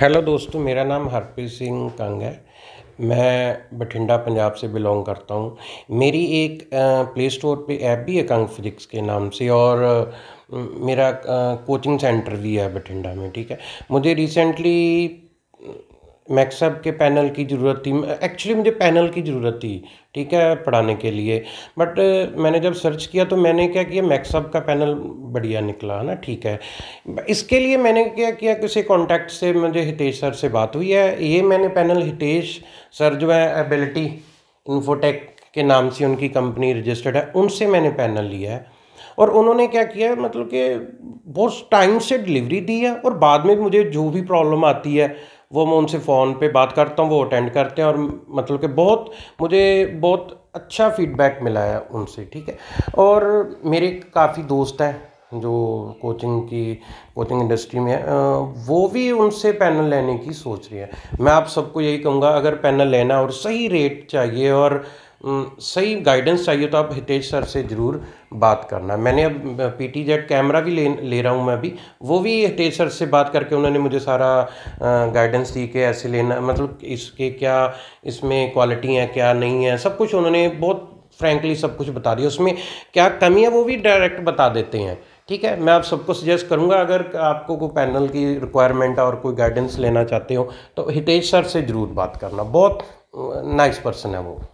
hello दोस्तों मेरा नाम हरप्रीत सिंह कंग है मैं बठिंडा पंजाब से बिलोंग करता हूँ मेरी एक प्ले स्टोर पर ऐप भी है कंग फिजिक्स के नाम से और मेरा कोचिंग सेंटर भी है बठिंडा में ठीक है मुझे रिसेंटली मैक्सअप के पैनल की ज़रूरत थी एक्चुअली मुझे पैनल की ज़रूरत थी ठीक है पढ़ाने के लिए बट मैंने जब सर्च किया तो मैंने क्या किया मैक्सअप का पैनल बढ़िया निकला है ना ठीक है इसके लिए मैंने क्या किया किसी कॉन्टैक्ट से मुझे हितेश सर से बात हुई है ये मैंने पैनल हितेश सर जो है एबिलिटी इन्फोटेक के नाम से उनकी कंपनी रजिस्टर्ड है उनसे मैंने पैनल लिया है और उन्होंने क्या किया मतलब कि बहुत टाइम से डिलीवरी दी है और बाद में मुझे जो भी प्रॉब्लम आती है वो मैं उनसे फ़ोन पे बात करता हूँ वो अटेंड करते हैं और मतलब कि बहुत मुझे बहुत अच्छा फीडबैक मिला है उनसे ठीक है और मेरे काफ़ी दोस्त हैं जो कोचिंग की कोचिंग इंडस्ट्री में है वो भी उनसे पैनल लेने की सोच रही है मैं आप सबको यही कहूँगा अगर पैनल लेना और सही रेट चाहिए और सही गाइडेंस चाहिए तो आप हितेश सर से ज़रूर बात करना मैंने अब पी टी जेड कैमरा भी ले ले रहा हूँ मैं अभी वो भी हितेश सर से बात करके उन्होंने मुझे सारा गाइडेंस दी कि ऐसे लेना मतलब इसके क्या इसमें क्वालिटी है क्या नहीं है सब कुछ उन्होंने बहुत फ्रेंकली सब कुछ बता दिया उसमें क्या कमी है वो भी डायरेक्ट बता देते हैं ठीक है मैं आप सबको सजेस्ट करूंगा अगर आपको कोई पैनल की रिक्वायरमेंट और कोई गाइडेंस लेना चाहते हो तो हितेश सर से ज़रूर बात करना बहुत नाइस पर्सन है वो